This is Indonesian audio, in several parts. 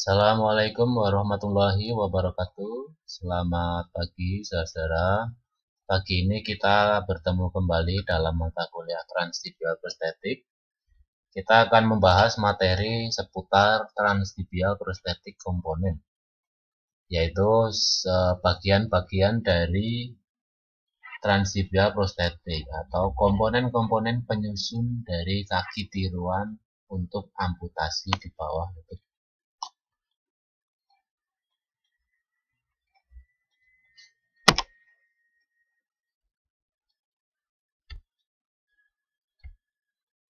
Assalamualaikum warahmatullahi wabarakatuh. Selamat pagi saudara. Pagi ini kita bertemu kembali dalam mata kuliah transtibial Prostetik. Kita akan membahas materi seputar transtibial prostetik komponen, yaitu sebagian bagian dari transtibial prostetik atau komponen-komponen penyusun dari kaki tiruan untuk amputasi di bawah lutut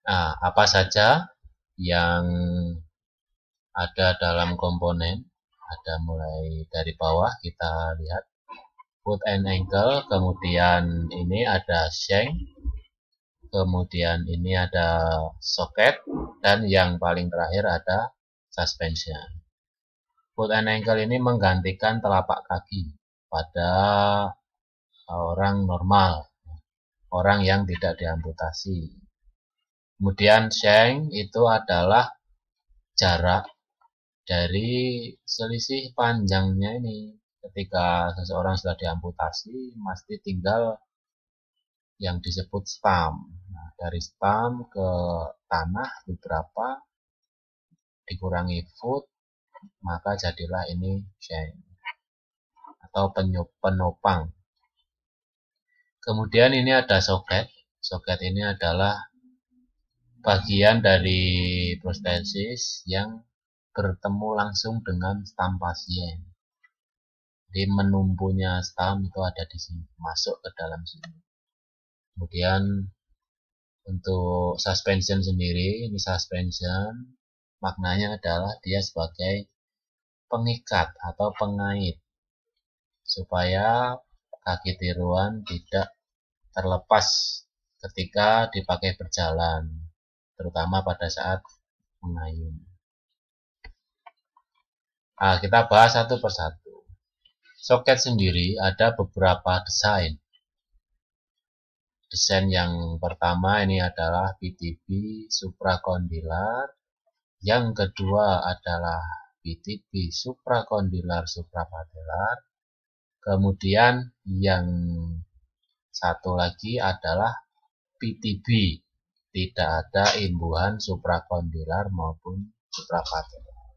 Nah, apa saja yang ada dalam komponen? Ada mulai dari bawah kita lihat foot and ankle, kemudian ini ada shank, kemudian ini ada soket, dan yang paling terakhir ada suspension. Foot and ankle ini menggantikan telapak kaki pada orang normal, orang yang tidak diamputasi. Kemudian Sheng itu adalah jarak dari selisih panjangnya ini. Ketika seseorang sudah diamputasi, masih tinggal yang disebut spam. Nah, dari spam ke tanah beberapa dikurangi foot, maka jadilah ini Sheng atau penopang. Kemudian ini ada soket. Soket ini adalah bagian dari prostesis yang bertemu langsung dengan stam pasien. Jadi menumpunya stam itu ada di sini, masuk ke dalam sini. Kemudian untuk suspension sendiri, ini suspension maknanya adalah dia sebagai pengikat atau pengait supaya kaki tiruan tidak terlepas ketika dipakai berjalan terutama pada saat mengayun. Nah, kita bahas satu persatu. Soket sendiri ada beberapa desain. Desain yang pertama ini adalah PTB suprakondilar. Yang kedua adalah PTB suprakondilar suprapatelar. Kemudian yang satu lagi adalah PTB tidak ada imbuhan suprakondilar maupun suprapatelar.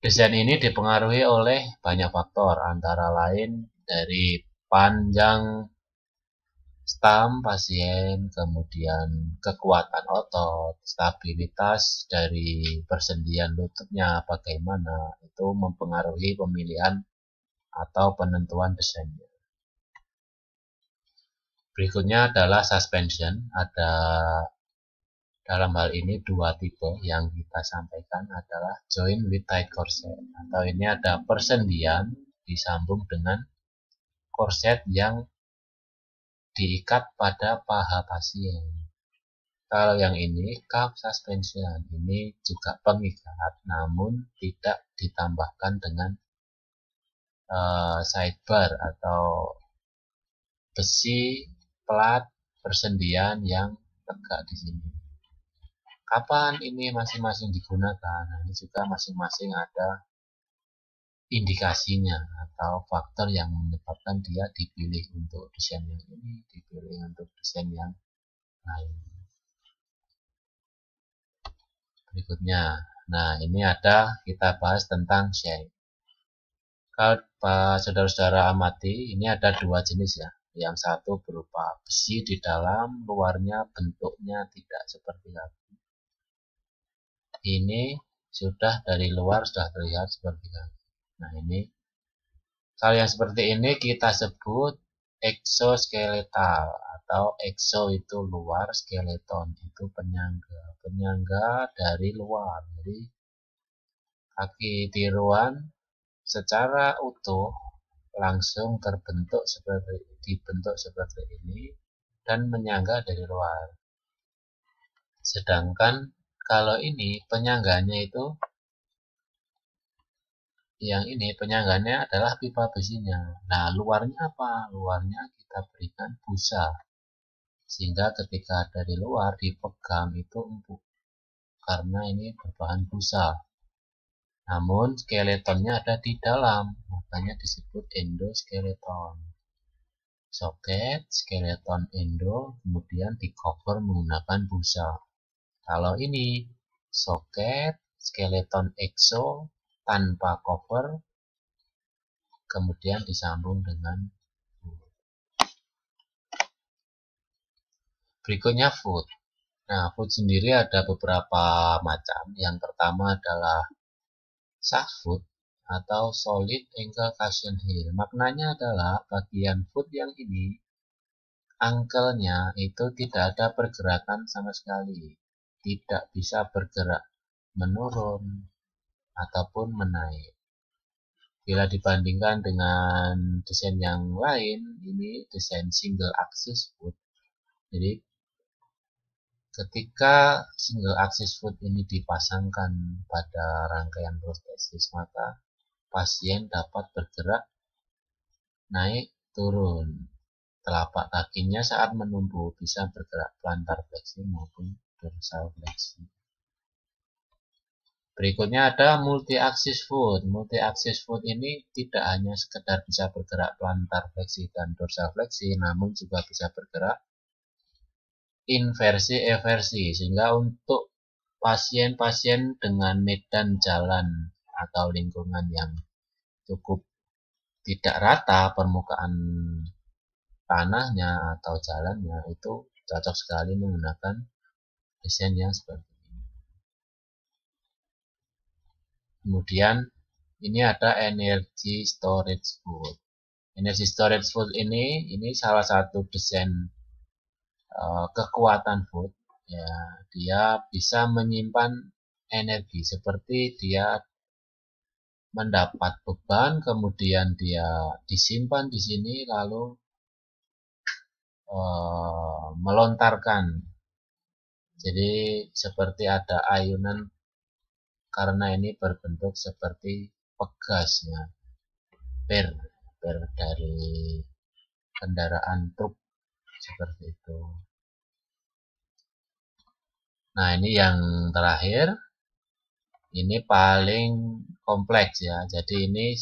Desain ini dipengaruhi oleh banyak faktor, antara lain dari panjang stam pasien, kemudian kekuatan otot, stabilitas dari persendian lututnya bagaimana, itu mempengaruhi pemilihan atau penentuan desainnya. Berikutnya adalah suspension. Ada dalam hal ini dua tipe yang kita sampaikan adalah join with tight corset atau ini ada persendian disambung dengan corset yang diikat pada paha pasien. Kalau yang ini cuff suspension, ini juga pengikat namun tidak ditambahkan dengan uh, sidebar atau besi plat persendian yang tegak di sini. Kapan ini masing-masing digunakan? Nah, ini juga masing-masing ada indikasinya atau faktor yang menyebabkan dia dipilih untuk desain yang ini, dipilih untuk desain yang lain. Berikutnya, nah ini ada kita bahas tentang shape. Kalau saudara-saudara amati, ini ada dua jenis ya yang satu berupa besi di dalam, luarnya bentuknya tidak seperti lagi. Ini sudah dari luar sudah terlihat seperti lagi. Nah ini, kalau yang seperti ini kita sebut exoskeleton atau exo itu luar, skeleton itu penyangga. Penyangga dari luar, dari kaki tiruan secara utuh langsung terbentuk seperti dibentuk seperti ini dan menyangga dari luar. Sedangkan kalau ini penyangganya itu yang ini penyangganya adalah pipa besinya. Nah, luarnya apa? Luarnya kita berikan busa. Sehingga ketika dari luar dipegang itu empuk. Karena ini berbahan busa. Namun skeletonnya ada di dalam, makanya disebut endoskeleton. Soket skeleton endo kemudian di cover menggunakan busa. Kalau ini soket skeleton exo tanpa cover kemudian disambung dengan Berikutnya food. Nah, food sendiri ada beberapa macam. Yang pertama adalah Soft atau Solid ankle Cushion Heel. Maknanya adalah bagian foot yang ini, angkelnya itu tidak ada pergerakan sama sekali. Tidak bisa bergerak menurun ataupun menaik. Bila dibandingkan dengan desain yang lain, ini desain single axis foot. Jadi Ketika single axis foot ini dipasangkan pada rangkaian prostesis, maka pasien dapat bergerak naik turun. Telapak kakinya saat menumbuh bisa bergerak plantar fleksi maupun dorsal fleksi. Berikutnya ada multi-axis foot. Multi-axis foot ini tidak hanya sekedar bisa bergerak plantar fleksi dan dorsal fleksi, namun juga bisa bergerak inversi eversi sehingga untuk pasien-pasien dengan medan jalan atau lingkungan yang cukup tidak rata permukaan tanahnya atau jalannya itu cocok sekali menggunakan desain yang seperti ini. Kemudian ini ada energy storage food. Energy storage food ini ini salah satu desain Eh, kekuatan food ya dia bisa menyimpan energi seperti dia mendapat beban kemudian dia disimpan di sini lalu eh, melontarkan jadi seperti ada ayunan karena ini berbentuk seperti pegasnya per per dari kendaraan truk seperti itu nah ini yang terakhir ini paling kompleks ya jadi ini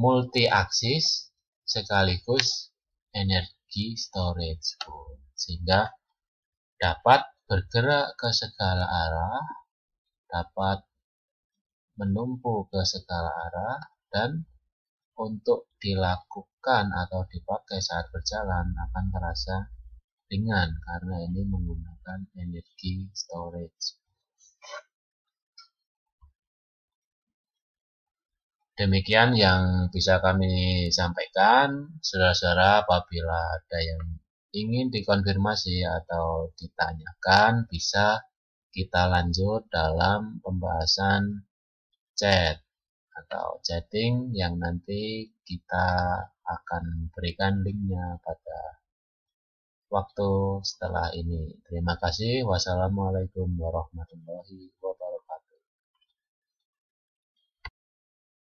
multi aksis sekaligus energi storage pool sehingga dapat bergerak ke segala arah dapat menumpuk ke segala arah dan untuk dilakukan atau dipakai saat berjalan akan terasa ringan karena ini menggunakan energi storage. Demikian yang bisa kami sampaikan. Saudara-saudara, apabila ada yang ingin dikonfirmasi atau ditanyakan, bisa kita lanjut dalam pembahasan chat atau chatting yang nanti kita akan berikan linknya pada waktu setelah ini. Terima kasih. Wassalamualaikum warahmatullahi wabarakatuh.